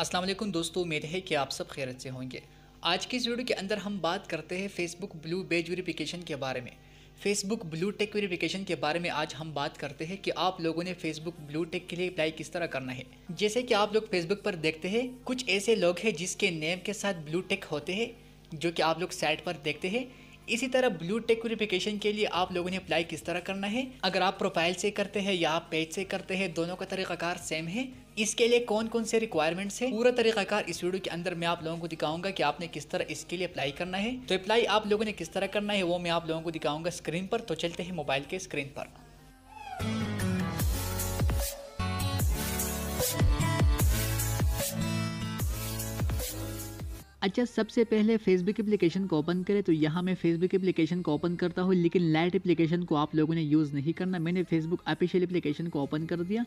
असलम दोस्तों उम्मीद है कि आप सब खैरत से होंगे आज की इस वीडियो के अंदर हम बात करते हैं फेसबुक ब्लू बेज वेरिफिकेशन के बारे में फेसबुक ब्लू टेक वेरिफिकेशन के बारे में आज हम बात करते हैं कि आप लोगों ने फेसबुक ब्लू टेक के लिए अप्लाई किस तरह करना है जैसे कि आप लोग फेसबुक पर देखते हैं कुछ ऐसे लोग हैं जिसके नेम के साथ ब्लू टेक होते हैं जो कि आप लोग साइट पर देखते हैं इसी तरह ब्लू टेक वेरिफिकेशन के लिए आप लोगों ने अप्लाई किस तरह करना है अगर आप प्रोफाइल से करते हैं या आप पेज से करते हैं दोनों का तरीकाकार सेम है इसके लिए कौन कौन से रिक्वायरमेंट्स है पूरा तरीकाकार इस वीडियो के अंदर मैं आप लोगों को दिखाऊंगा कि आपने किस तरह इसके लिए अप्लाई करना है तो अप्लाई आप लोगों ने किस तरह करना है वो मैं आप लोगों को दिखाऊंगा स्क्रीन पर तो चलते हैं मोबाइल के स्क्रीन पर अच्छा सबसे पहले फेसबुक एप्लीकेशन को ओपन करें तो यहाँ मैं फेसबुक एप्लीकेशन को ओपन करता हूँ लेकिन लाइट एप्लीकेशन को आप लोगों ने यूज़ नहीं करना मैंने फेसबुक ऑफिशियल एप्लीकेशन को ओपन कर दिया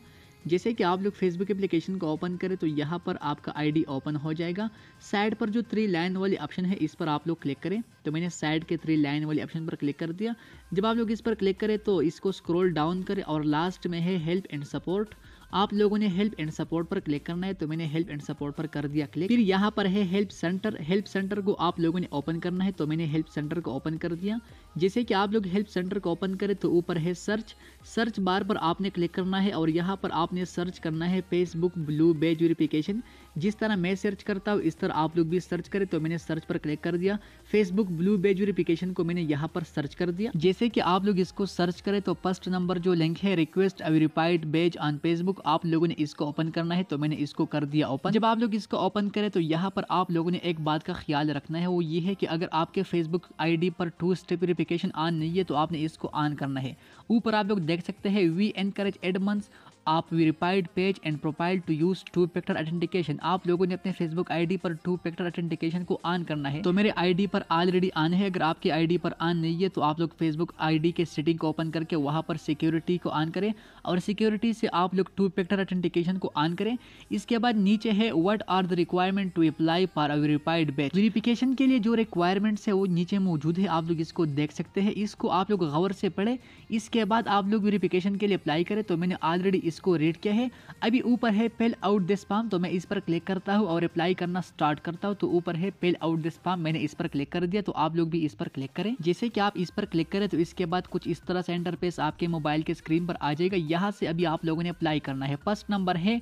जैसे कि आप लोग फेसबुक एप्लीकेशन को ओपन करें तो यहाँ पर आपका आईडी ओपन हो जाएगा साइड पर जो थ्री लाइन वाली ऑप्शन है इस पर आप लोग क्लिक करें तो मैंने साइड के थ्री लाइन वाले ऑप्शन पर क्लिक कर दिया जब आप लोग इस पर क्लिक करें तो इसको स्क्रोल डाउन करें और लास्ट में है हेल्प एंड सपोर्ट आप लोगों ने हेल्प एंड सपोर्ट पर क्लिक करना है तो मैंने हेल्प एंड सपोर्ट पर कर दिया क्लिक फिर यहाँ पर है हेल्प सेंटर हेल्प सेंटर को आप लोगों ने ओपन करना है तो मैंने हेल्प सेंटर को ओपन कर दिया जैसे कि आप लोग हेल्प सेंटर को ओपन करें तो ऊपर है सर्च सर्च बार पर आपने क्लिक करना है और यहाँ पर आपने सर्च करना है फेसबुक ब्लू बेज वेरिफिकेशन जिस तरह मैं सर्च करता हूँ इस तरह आप लोग भी सर्च करें तो मैंने सर्च पर क्लिक कर दिया फेसबुक ब्लू बेज वेरिफिकेशन को मैंने यहाँ पर सर्च कर दिया जैसे कि आप लोग इसको सर्च करें तो फर्स्ट नंबर जो लिंक है request verified badge on Facebook लोग आप लोगों ने इसको ओपन करना है तो मैंने इसको कर दिया ओपन जब आप लोग इसको ओपन करें तो यहाँ पर आप लोगों ने एक बात का ख्याल रखना है वो ये है कि अगर आपके फेसबुक आईडी पर टू स्टेप वेरिफिकेशन ऑन नहीं है तो आपने इसको ऑन करना है ऊपर आप लोग देख सकते हैं वी एनकरेज एडमंस आप verified page and profile to use two factor identification आप लोगों ने अपने फेसबुक आईडी पर टू फैक्टर आइडेंटिकेशन को ऑन करना है तो मेरे आईडी पर ऑलरेडी ऑन है अगर आपकी आईडी पर ऑन नहीं है तो आप लोग फेसबुक आईडी के सेटिंग को ओपन करके वहां पर सिक्योरिटी को ऑन करें और सिक्योरिटी से आप लोग टू फैक्टर आइडेंटिकेशन को ऑन करें इसके बाद नीचे है what are the requirement to apply for a verified page verification के लिए जो रिक्वायरमेंट्स है वो नीचे मौजूद है आप लोग इसको देख सकते हैं इसको आप लोग गौर से पढ़े इसके बाद आप लोग वेरीफिकेशन के लिए अप्लाई करें तो मैंने ऑलरेडी इस इसको रेट क्या है अभी ऊपर है पेल आउट दिस फार्म तो मैं इस पर क्लिक करता हूँ और अप्लाई करना स्टार्ट करता हूँ तो ऊपर है पेल आउट दिस फार्म मैंने इस पर क्लिक कर दिया तो आप लोग भी इस पर क्लिक करें जैसे कि आप इस पर क्लिक करें तो इसके बाद कुछ इस तरह से इंटरफेस आपके मोबाइल के स्क्रीन पर आ जाएगा यहाँ से अभी आप लोगों ने अप्लाई करना है फर्स्ट नंबर है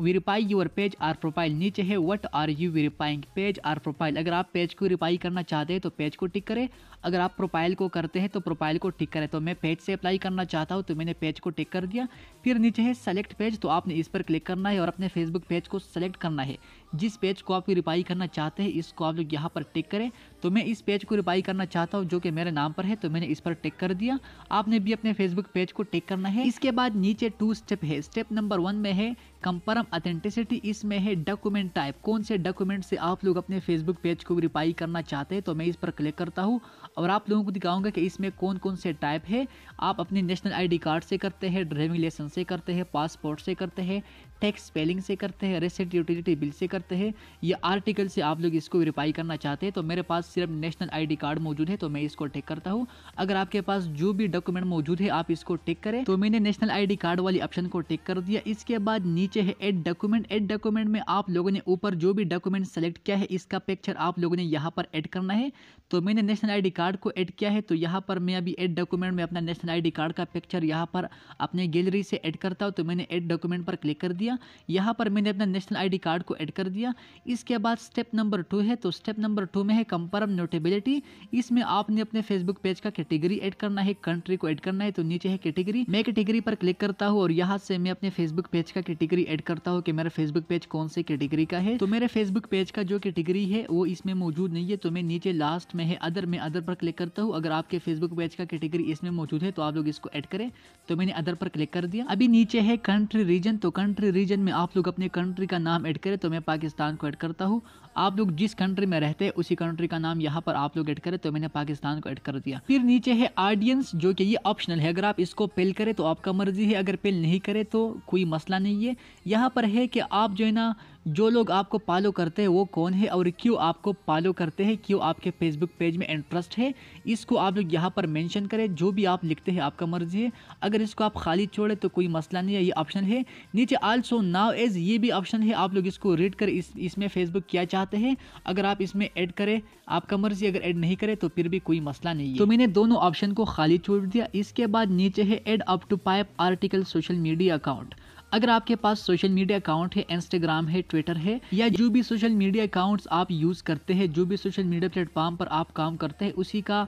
verify your page or profile नीचे है what are you verifying page or profile अगर आप पेज को रिपाई करना चाहते हैं तो पेज को टिक करें अगर आप प्रोफाइल को करते हैं तो प्रोफाइल को टिक करें तो मैं पेज से अप्लाई करना चाहता हूँ तो मैंने पेज को टिक कर दिया फिर नीचे है सेलेक्ट पेज तो आपने इस पर क्लिक करना है और अपने फेसबुक पेज को सेलेक्ट करना है जिस पेज को आप रिपाई करना चाहते हैं इसको आप लोग यहाँ पर टिक करें तो मैं इस पेज को रिपाई करना चाहता हूँ जो कि मेरे नाम पर है तो मैंने इस पर टिक कर दिया आपने भी अपने फेसबुक पेज को टिक करना है इसके बाद नीचे टू स्टेप है स्टेप नंबर वन में है कंफर्म अथेंटिसिटी इसमें है डॉक्यूमेंट टाइप कौन से डॉक्यूमेंट से आप लोग अपने फेसबुक पेज को रिपाई करना चाहते हैं तो मैं इस पर क्लिक करता हूँ और आप लोगों को दिखाऊंगा कि इसमें कौन कौन से टाइप है आप अपने नेशनल आईडी कार्ड से करते हैं ड्राइविंग लाइसेंस से करते हैं पासपोर्ट से करते हैं टैक्स स्पेलिंग से करते हैं रेसेंट यूटिलिटी बिल से करते हैं या आर्टिकल से आप लोग इसको रिपाई करना चाहते हैं तो मेरे पास सिर्फ नेशनल आईडी कार्ड मौजूद है तो मैं इसको टेक करता हूँ अगर आपके पास जो भी डॉक्यूमेंट मौजूद है आप इसको टेक करें तो मैंने नेशनल आई कार्ड वाली ऑप्शन को टेक कर दिया इसके बाद नीचे है एड डॉक्यूमेंट एड डॉक्यूमेंट में आप लोगों ने ऊपर जो भी डॉक्यूमेंट सेलेक्ट किया है इसका पिक्चर आप लोगों ने यहाँ पर एड करना है तो मैंने नेशनल आई कार्ड को एड किया है तो यहाँ पर मैं अभी एड डॉक्यूमेंट में अपना नेशनल आई कार्ड का पिक्चर यहाँ पर अपने गैलरी से एड करता हूँ तो मैंने एड डॉक्यूमेंट पर क्लिक कर दिया दिया यहाँ पर मैंने अपना नेशनल आईडी कार्ड को ऐड कर दिया इसके बाद स्टेप नंबर टू है तो स्टेप नंबर टू में है कंफर्म नोटेबिलिटी इसमें आपने अपने फेसबुक पेज का कैटेगरी ऐड करना है कंट्री को ऐड करना है तो नीचे है कैटेगरी मैं कैटेगरी पर क्लिक करता हूँ और यहाँ से मैं अपने फेसबुक पेज का कैटेगरी एड करता हूँ कि मेरा फेसबुक पेज कौन से कैटेगरी का है तो मेरे फेसबुक पेज का जो कैटेगरी है वो इसमें मौजूद नहीं है तो मैं नीचे लास्ट में है अदर में अदर पर क्लिक करता हूँ अगर आपके फेसबुक पेज का कैटेगरी इसमें मौजूद है तो आप लोग इसको ऐड करें तो मैंने अदर पर क्लिक कर दिया अभी नीचे है कंट्री रीजन तो कंट्री रीजन में आप लोग अपने कंट्री का नाम ऐड करें तो मैं पाकिस्तान को ऐड करता हूँ आप लोग जिस कंट्री में रहते हैं उसी कंट्री का नाम यहाँ पर आप लोग ऐड करें तो मैंने पाकिस्तान को ऐड कर दिया फिर नीचे है ऑडियंस जो कि ये ऑप्शनल है अगर आप इसको पेल करें तो आपका मर्जी है अगर पेल नहीं करें तो कोई मसला नहीं है यहाँ पर है कि आप जो है ना जो लोग आपको फॉलो करते हैं वो कौन है और क्यों आपको फॉलो करते हैं क्यों आपके फेसबुक पेज में इंटरेस्ट है इसको आप लोग यहाँ पर मेंशन करें जो भी आप लिखते हैं आपका मर्जी है अगर इसको आप खाली छोड़ें तो कोई मसला नहीं है ये ऑप्शन है नीचे आल्सो नाव एज ये भी ऑप्शन है आप लोग इसको रीड कर इस इसमें फेसबुक क्या चाहते हैं अगर आप इसमें ऐड करें आपका मर्जी अगर ऐड नहीं करें तो फिर भी कोई मसला नहीं है तो मैंने दोनों ऑप्शन को खाली छोड़ दिया इसके बाद नीचे है add up to five article social media account अगर आपके पास सोशल मीडिया अकाउंट है इंस्टाग्राम है ट्विटर है या जो भी सोशल मीडिया अकाउंट्स आप यूज़ करते हैं जो भी सोशल मीडिया प्लेटफॉर्म पर आप काम करते हैं उसी का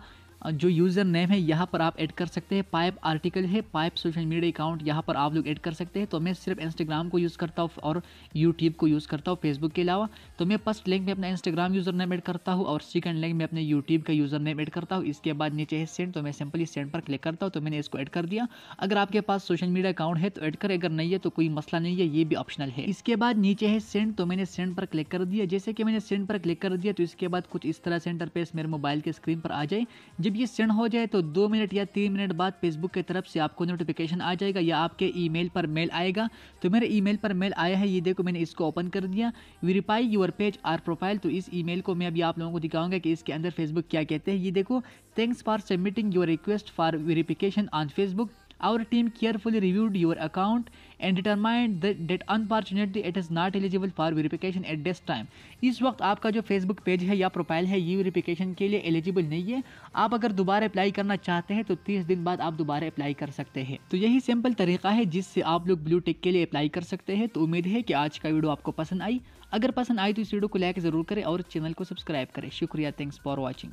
जो यूज़र नेम है यहाँ पर आप ऐड कर सकते हैं पाइप आर्टिकल है पाइप सोशल मीडिया अकाउंट यहाँ पर आप लोग ऐड कर सकते हैं तो मैं सिर्फ इंस्टाग्राम को यूज़ करता हूँ और यूट्यूब को यूज़ करता हूँ फेसबुक के अलावा तो मैं फर्स्ट लिंक में अपना इंस्टाग्राम यूज़र नेम ऐड करता हूँ और सेकंड लिंक में अपने यूट्यूब का यूज़र नेम ऐड करता हूँ इसके बाद नीचे है सेंड तो मैं सिंपली सेंड पर क्लिक करता हूँ तो मैंने इसको ऐड कर दिया अगर आपके पास सोशल मीडिया अकाउंट है तो ऐड करें अगर नहीं है तो कोई मसला नहीं है ये भी ऑप्शनल है इसके बाद नीचे है सेंड तो मैंने सेंड पर क्लिक कर दिया जैसे कि मैंने सेंड पर क्लिक कर दिया तो इसके बाद कुछ इस तरह सेंटर पेस मेरे मोबाइल के स्क्रीन पर आ जाए जब ये सेंड हो जाए तो दो मिनट या तीन मिनट बाद फेसबुक की तरफ से आपको नोटिफिकेशन आ जाएगा या आपके ईमेल पर मेल आएगा तो मेरे ईमेल पर मेल आया है ये देखो मैंने इसको ओपन कर दिया verify your page or profile तो इस ईमेल को मैं अभी आप लोगों को दिखाऊंगा कि इसके अंदर फेसबुक क्या कहते हैं ये देखो thanks for submitting your request for verification on Facebook Our team carefully reviewed your account and determined that, that unfortunately it is not eligible for verification at this time इस वक्त आपका जो फेसबुक पेज है या profile है ये verification के लिए एलिजिबल नहीं है आप अगर दोबारा अप्लाई करना चाहते हैं तो तीस दिन बाद आप दोबारा अप्लाई कर सकते हैं तो यही सिंपल तरीका है जिससे आप लोग ब्लू टेक के लिए अप्लाई कर सकते हैं तो उम्मीद है कि आज का वीडियो आपको पसंद आई अगर पसंद आई तो इस वीडियो को लाइक ज़रूर करें और चैनल को सब्सक्राइब करें शुक्रिया थैंक्स फॉर वॉचिंग